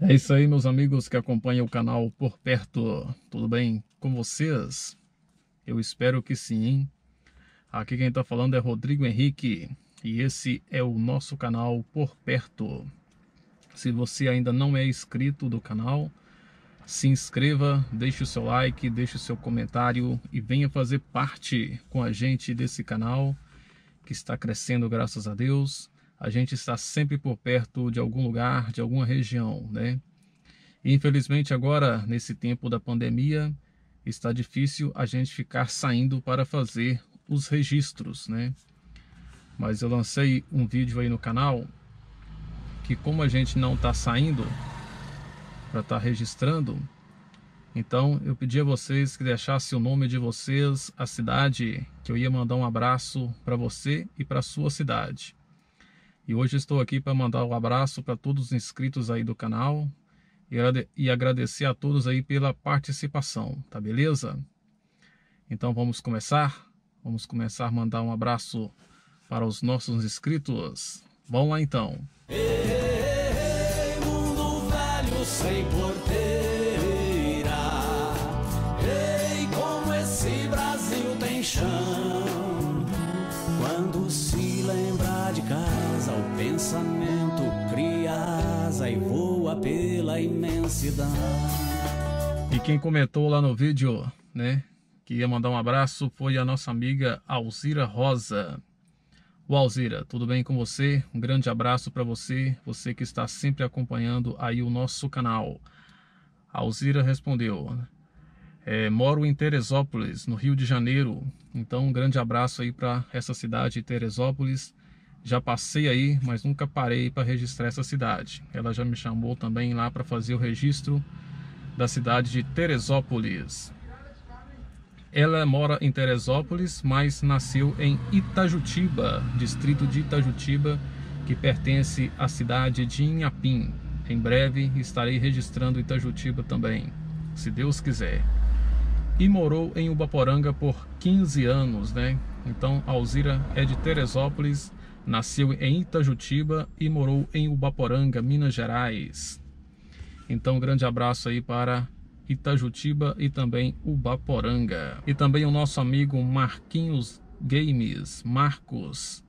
É isso aí, meus amigos que acompanham o canal por perto. Tudo bem com vocês? Eu espero que sim. Aqui quem está falando é Rodrigo Henrique e esse é o nosso canal por perto. Se você ainda não é inscrito do canal, se inscreva, deixe o seu like, deixe o seu comentário e venha fazer parte com a gente desse canal que está crescendo graças a Deus a gente está sempre por perto de algum lugar, de alguma região, né? E, infelizmente agora nesse tempo da pandemia está difícil a gente ficar saindo para fazer os registros, né? Mas eu lancei um vídeo aí no canal que como a gente não está saindo para estar tá registrando, então eu pedi a vocês que deixassem o nome de vocês, a cidade, que eu ia mandar um abraço para você e para sua cidade. E hoje estou aqui para mandar um abraço para todos os inscritos aí do canal e agradecer a todos aí pela participação, tá beleza? Então vamos começar? Vamos começar a mandar um abraço para os nossos inscritos. Vamos lá então. Ei, ei, ei, mundo velho sem portão. e voa pela imensidão. E quem comentou lá no vídeo, né, que ia mandar um abraço foi a nossa amiga Alzira Rosa. O Alzira, tudo bem com você? Um grande abraço para você, você que está sempre acompanhando aí o nosso canal. A Alzira respondeu: é, Moro em Teresópolis, no Rio de Janeiro. Então, um grande abraço aí para essa cidade de Teresópolis. Já passei aí, mas nunca parei para registrar essa cidade. Ela já me chamou também lá para fazer o registro da cidade de Teresópolis. Ela mora em Teresópolis, mas nasceu em Itajutiba, distrito de Itajutiba, que pertence à cidade de Inhapim. Em breve estarei registrando Itajutiba também, se Deus quiser. E morou em Ubaporanga por 15 anos, né? Então, Alzira é de Teresópolis Nasceu em Itajutiba e morou em Ubaporanga, Minas Gerais. Então, um grande abraço aí para Itajutiba e também Ubaporanga. E também o nosso amigo Marquinhos Games, Marcos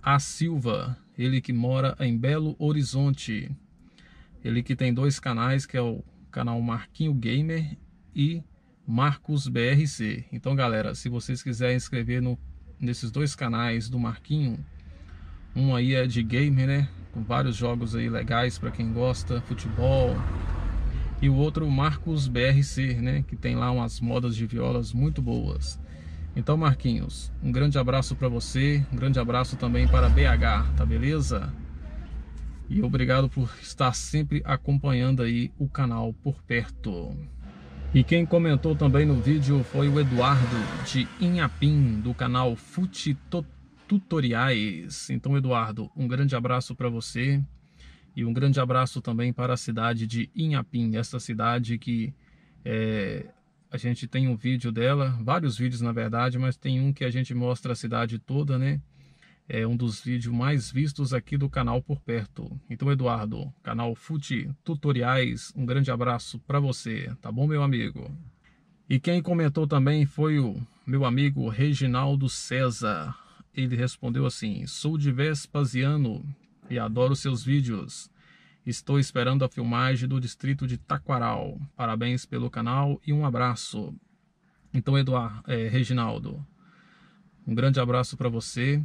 A Silva, ele que mora em Belo Horizonte. Ele que tem dois canais, que é o canal Marquinho Gamer e Marcos BRC. Então, galera, se vocês quiserem inscrever no, nesses dois canais do Marquinho, um aí é de gamer, né? Com vários jogos aí legais para quem gosta, futebol. E o outro Marcos BRC, né? Que tem lá umas modas de violas muito boas. Então, Marquinhos, um grande abraço para você, um grande abraço também para BH, tá beleza? E obrigado por estar sempre acompanhando aí o canal por perto. E quem comentou também no vídeo foi o Eduardo de Inhapim, do canal Fute Total tutoriais. Então, Eduardo, um grande abraço para você e um grande abraço também para a cidade de Inhapim, essa cidade que é, a gente tem um vídeo dela, vários vídeos na verdade, mas tem um que a gente mostra a cidade toda, né? É um dos vídeos mais vistos aqui do canal por perto. Então, Eduardo, canal Fute Tutoriais, um grande abraço para você, tá bom, meu amigo? E quem comentou também foi o meu amigo Reginaldo César ele respondeu assim: Sou de Vespasiano e adoro seus vídeos. Estou esperando a filmagem do distrito de Taquaral. Parabéns pelo canal e um abraço. Então, Eduardo, é, Reginaldo, um grande abraço para você,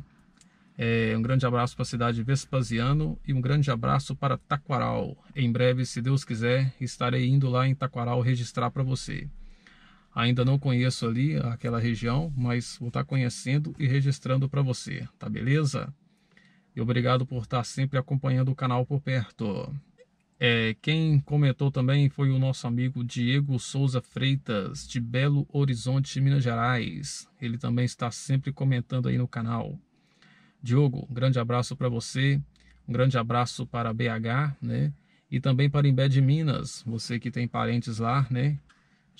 é, um grande abraço para a cidade de Vespasiano e um grande abraço para Taquaral. Em breve, se Deus quiser, estarei indo lá em Taquaral registrar para você. Ainda não conheço ali aquela região, mas vou estar conhecendo e registrando para você, tá beleza? E obrigado por estar sempre acompanhando o canal por perto. É, quem comentou também foi o nosso amigo Diego Souza Freitas, de Belo Horizonte, Minas Gerais. Ele também está sempre comentando aí no canal. Diogo, um grande abraço para você, um grande abraço para BH, né? E também para Imbé de Minas, você que tem parentes lá, né?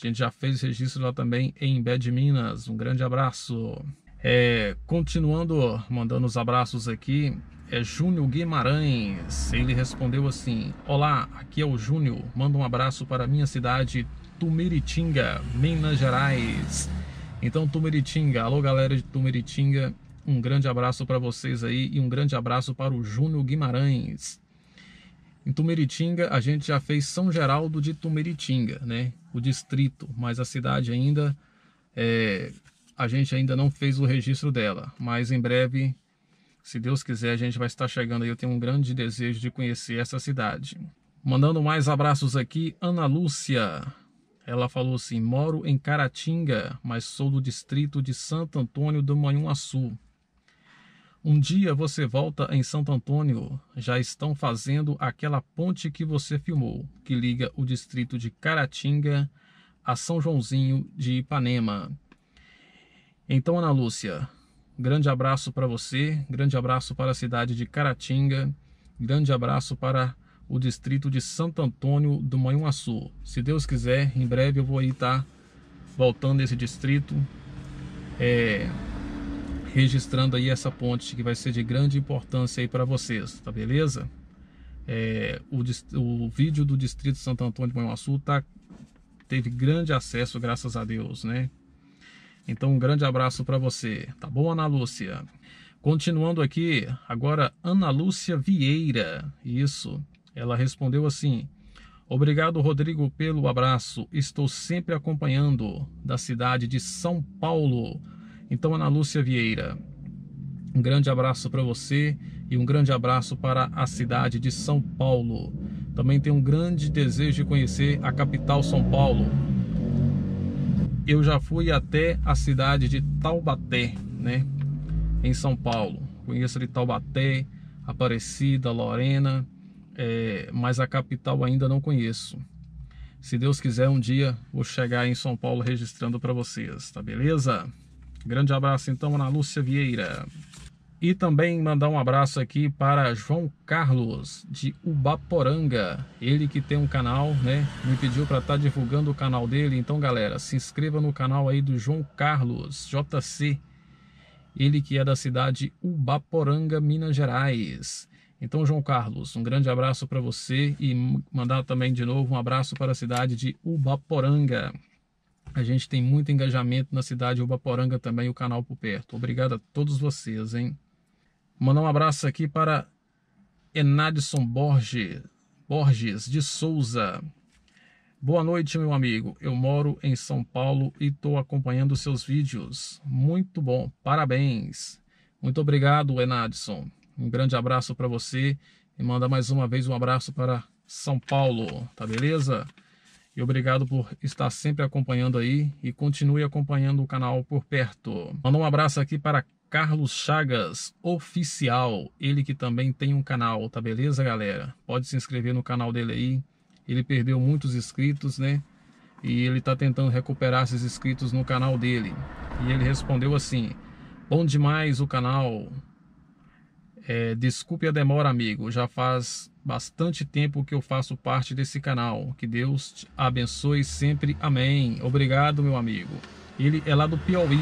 A gente já fez registro lá também em Bad Minas. Um grande abraço. É, continuando, mandando os abraços aqui, é Júnior Guimarães. Ele respondeu assim: Olá, aqui é o Júnior. Manda um abraço para minha cidade, Tumiritinga, Minas Gerais. Então, Tumiritinga, alô galera de Tumiritinga, um grande abraço para vocês aí e um grande abraço para o Júnior Guimarães. Em Tumeritinga, a gente já fez São Geraldo de Tumeritinga, né? O distrito, mas a cidade ainda é, a gente ainda não fez o registro dela, mas em breve, se Deus quiser, a gente vai estar chegando aí. Eu tenho um grande desejo de conhecer essa cidade. Mandando mais abraços aqui, Ana Lúcia. Ela falou assim: moro em Caratinga, mas sou do distrito de Santo Antônio do Manhuaçu. Um dia você volta em Santo Antônio. Já estão fazendo aquela ponte que você filmou, que liga o distrito de Caratinga a São Joãozinho de Ipanema. Então, Ana Lúcia, grande abraço para você, grande abraço para a cidade de Caratinga, grande abraço para o distrito de Santo Antônio do Manhuaçu. Se Deus quiser, em breve eu vou aí estar tá voltando esse distrito. É, registrando aí essa ponte que vai ser de grande importância aí para vocês, tá beleza? É, o, o, vídeo do Distrito Santo Antônio de Manhuaçu tá, teve grande acesso, graças a Deus, né? Então, um grande abraço para você, tá bom, Ana Lúcia? Continuando aqui, agora Ana Lúcia Vieira, isso, ela respondeu assim: Obrigado, Rodrigo, pelo abraço, estou sempre acompanhando da cidade de São Paulo. Então, Ana Lúcia Vieira, um grande abraço para você e um grande abraço para a cidade de São Paulo. Também tenho um grande desejo de conhecer a capital São Paulo. Eu já fui até a cidade de Taubaté, né? Em São Paulo. Conheço de Taubaté, Aparecida, Lorena, é, mas a capital ainda não conheço. Se Deus quiser, um dia vou chegar em São Paulo registrando para vocês, tá beleza? Grande abraço então, Ana Lúcia Vieira. E também mandar um abraço aqui para João Carlos de Ubaporanga, ele que tem um canal, né? Me pediu para estar tá divulgando o canal dele. Então, galera, se inscreva no canal aí do João Carlos JC, ele que é da cidade Ubaporanga, Minas Gerais. Então, João Carlos, um grande abraço para você e mandar também de novo um abraço para a cidade de Ubaporanga. A gente tem muito engajamento na cidade Ubaporanga também, o canal por perto. Obrigado a todos vocês, hein? Mandar um abraço aqui para Enadson Borges, Borges de Souza. Boa noite, meu amigo. Eu moro em São Paulo e estou acompanhando seus vídeos. Muito bom, parabéns. Muito obrigado, Enadson. Um grande abraço para você e manda mais uma vez um abraço para São Paulo, tá beleza? E obrigado por estar sempre acompanhando aí e continue acompanhando o canal por perto. Manda um abraço aqui para Carlos Chagas Oficial, ele que também tem um canal, tá beleza, galera? Pode se inscrever no canal dele aí. Ele perdeu muitos inscritos, né? E ele tá tentando recuperar esses inscritos no canal dele. E ele respondeu assim: Bom demais o canal. É, desculpe a demora, amigo. Já faz bastante tempo que eu faço parte desse canal. Que Deus te abençoe sempre. Amém. Obrigado, meu amigo. Ele é lá do Piauí.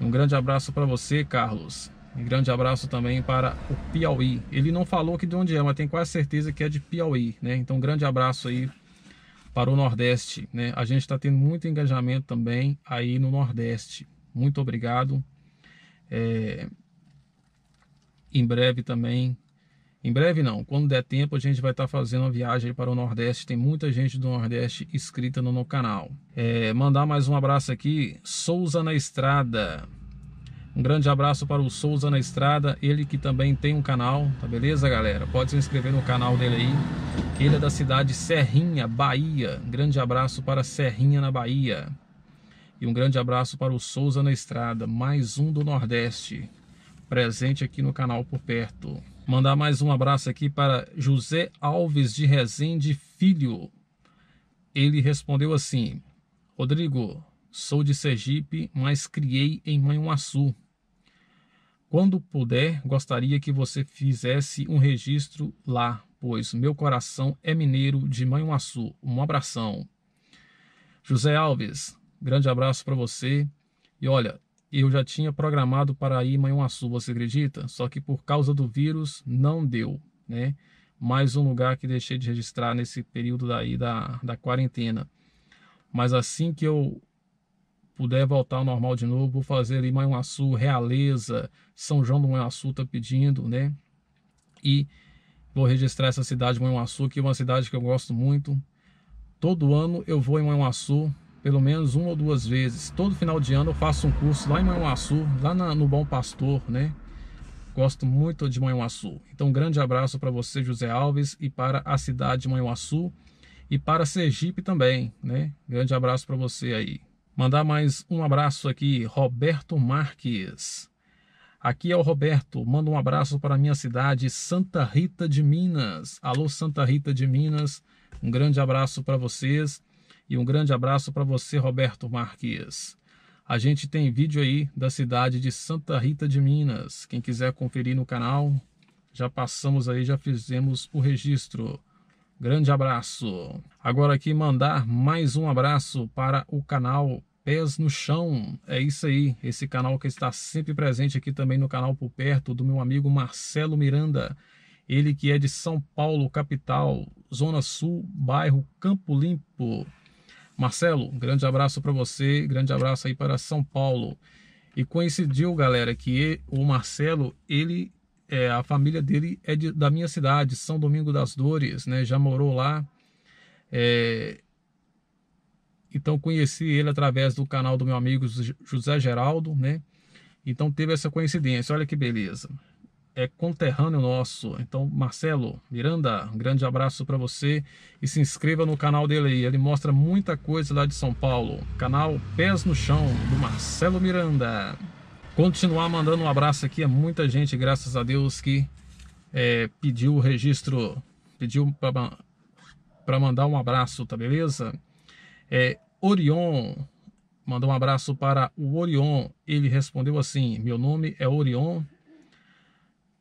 Um grande abraço para você, Carlos. Um grande abraço também para o Piauí. Ele não falou que de onde é, mas tem quase certeza que é de Piauí, né? Então, um grande abraço aí para o Nordeste, né? A gente está tendo muito engajamento também aí no Nordeste. Muito obrigado. É... Em breve também em breve não, quando der tempo a gente vai estar tá fazendo uma viagem para o Nordeste, tem muita gente do Nordeste inscrita no, no canal. É, mandar mais um abraço aqui, Souza na Estrada. Um grande abraço para o Souza na Estrada, ele que também tem um canal, tá beleza galera? Pode se inscrever no canal dele aí, ele é da cidade Serrinha, Bahia. Um grande abraço para Serrinha na Bahia. E um grande abraço para o Souza na Estrada, mais um do Nordeste presente aqui no canal por perto. Mandar mais um abraço aqui para José Alves de Rezende Filho. Ele respondeu assim: Rodrigo, sou de Sergipe, mas criei em Manhuaçu. Quando puder, gostaria que você fizesse um registro lá, pois meu coração é mineiro de Manhuaçu. Um abração. José Alves, grande abraço para você. E olha, e eu já tinha programado para ir em Manhuaçu, você acredita? Só que por causa do vírus não deu, né? Mais um lugar que deixei de registrar nesse período daí da, da quarentena. Mas assim que eu puder voltar ao normal de novo, vou fazer ali Manhuaçu, Realeza, São João do Manhuaçu está pedindo, né? E vou registrar essa cidade, Manhuaçu, que é uma cidade que eu gosto muito. Todo ano eu vou em Manhuaçu, pelo menos uma ou duas vezes. Todo final de ano eu faço um curso lá em Manhuaçu, lá na, no Bom Pastor, né? Gosto muito de Manhuaçu. Então, um grande abraço para você, José Alves, e para a cidade de Manhuaçu e para Sergipe também, né? Grande abraço para você aí. Mandar mais um abraço aqui, Roberto Marques. Aqui é o Roberto. Manda um abraço para a minha cidade, Santa Rita de Minas. Alô, Santa Rita de Minas. Um grande abraço para vocês. E um grande abraço para você, Roberto Marques. A gente tem vídeo aí da cidade de Santa Rita de Minas. Quem quiser conferir no canal, já passamos aí, já fizemos o registro. Grande abraço. Agora aqui mandar mais um abraço para o canal Pés no Chão. É isso aí, esse canal que está sempre presente aqui também no canal por perto do meu amigo Marcelo Miranda. Ele que é de São Paulo, capital, Zona Sul, bairro Campo Limpo. Marcelo, um grande abraço para você, grande abraço aí para São Paulo. E coincidiu, galera, que o Marcelo, ele, é, a família dele é de, da minha cidade, São Domingo das Dores, né? Já morou lá. É... Então conheci ele através do canal do meu amigo José Geraldo, né? Então teve essa coincidência. Olha que beleza é conterrâneo nosso. Então, Marcelo Miranda, um grande abraço para você e se inscreva no canal dele aí. Ele mostra muita coisa lá de São Paulo. Canal Pés no Chão, do Marcelo Miranda. Continuar mandando um abraço aqui a muita gente, graças a Deus, que é, pediu o registro, pediu para mandar um abraço, tá beleza? É, Orion, mandou um abraço para o Orion. Ele respondeu assim: Meu nome é Orion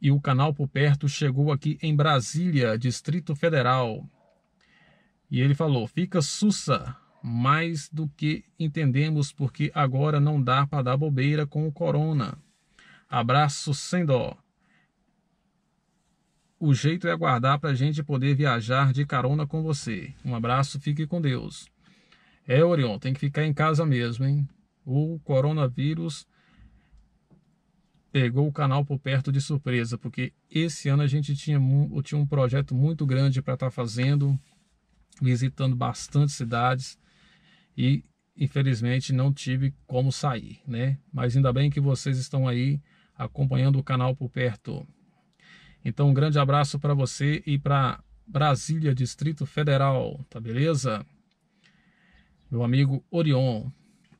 e o canal por perto chegou aqui em Brasília, Distrito Federal. E ele falou: fica sussa, mais do que entendemos, porque agora não dá para dar bobeira com o corona. Abraço sem dó. O jeito é aguardar para a gente poder viajar de carona com você. Um abraço, fique com Deus. É, Orion, tem que ficar em casa mesmo, hein? O coronavírus pegou o canal por perto de surpresa, porque esse ano a gente tinha, tinha um projeto muito grande para estar tá fazendo, visitando bastante cidades e infelizmente não tive como sair, né? Mas ainda bem que vocês estão aí acompanhando o canal por perto. Então, um grande abraço para você e para Brasília, Distrito Federal, tá beleza? Meu amigo Orion.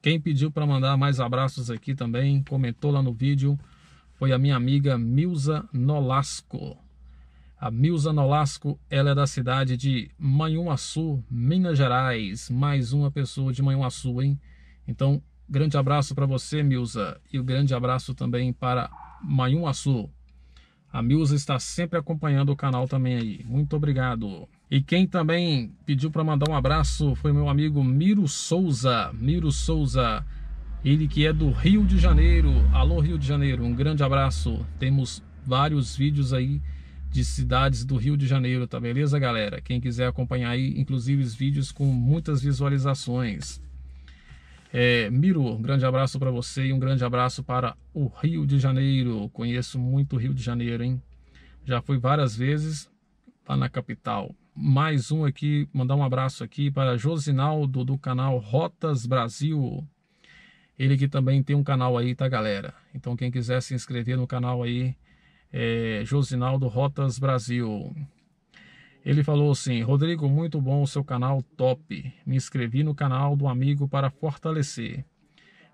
Quem pediu para mandar mais abraços aqui também, comentou lá no vídeo, foi a minha amiga Milza Nolasco. A Milza Nolasco, ela é da cidade de Manhuaçu, Minas Gerais. Mais uma pessoa de Manhuaçu, hein? Então, grande abraço para você, Milza, e o um grande abraço também para Manhuaçu. A Milza está sempre acompanhando o canal também aí. Muito obrigado. E quem também pediu para mandar um abraço foi meu amigo Miro Souza. Miro Souza ele que é do Rio de Janeiro. Alô, Rio de Janeiro, um grande abraço. Temos vários vídeos aí de cidades do Rio de Janeiro, tá beleza, galera? Quem quiser acompanhar aí, inclusive os vídeos com muitas visualizações. É, Miro, um grande abraço para você e um grande abraço para o Rio de Janeiro. Conheço muito o Rio de Janeiro, hein? Já fui várias vezes lá na capital. Mais um aqui, mandar um abraço aqui para Josinaldo do canal Rotas Brasil. Ele que também tem um canal aí, tá, galera? Então, quem quiser se inscrever no canal aí, é Josinaldo Rotas Brasil. Ele falou assim: Rodrigo, muito bom o seu canal, top. Me inscrevi no canal do amigo para fortalecer.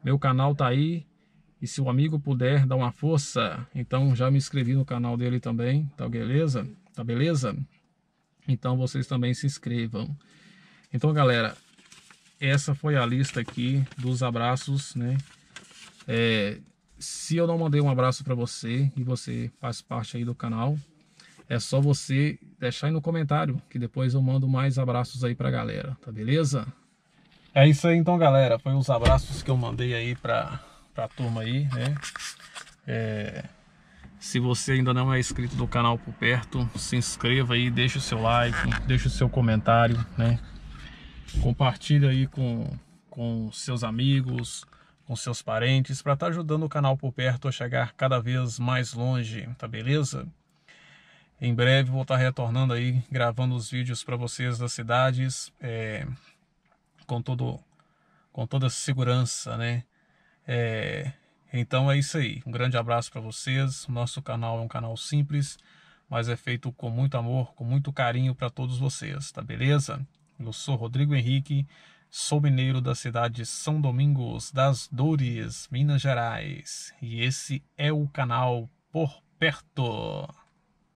Meu canal tá aí e se o amigo puder dar uma força, então já me inscrevi no canal dele também, tá beleza? Tá beleza? Então vocês também se inscrevam. Então, galera, essa foi a lista aqui dos abraços, né? É, se eu não mandei um abraço para você e você faz parte aí do canal, é só você deixar aí no comentário que depois eu mando mais abraços aí a galera, tá beleza? É isso aí então, galera. Foi os abraços que eu mandei aí para a turma aí, né? É, se você ainda não é inscrito do canal por perto, se inscreva aí, deixa o seu like, deixa o seu comentário, né? Compartilha aí com, com seus amigos, com seus parentes, para estar tá ajudando o canal por perto a chegar cada vez mais longe, tá beleza? Em breve vou estar tá retornando aí, gravando os vídeos para vocês das cidades, é, com, todo, com toda segurança, né? É, então é isso aí. Um grande abraço para vocês. Nosso canal é um canal simples, mas é feito com muito amor, com muito carinho para todos vocês, tá beleza? Eu sou Rodrigo Henrique, sou mineiro da cidade de São Domingos das Dores, Minas Gerais, e esse é o canal Por Perto.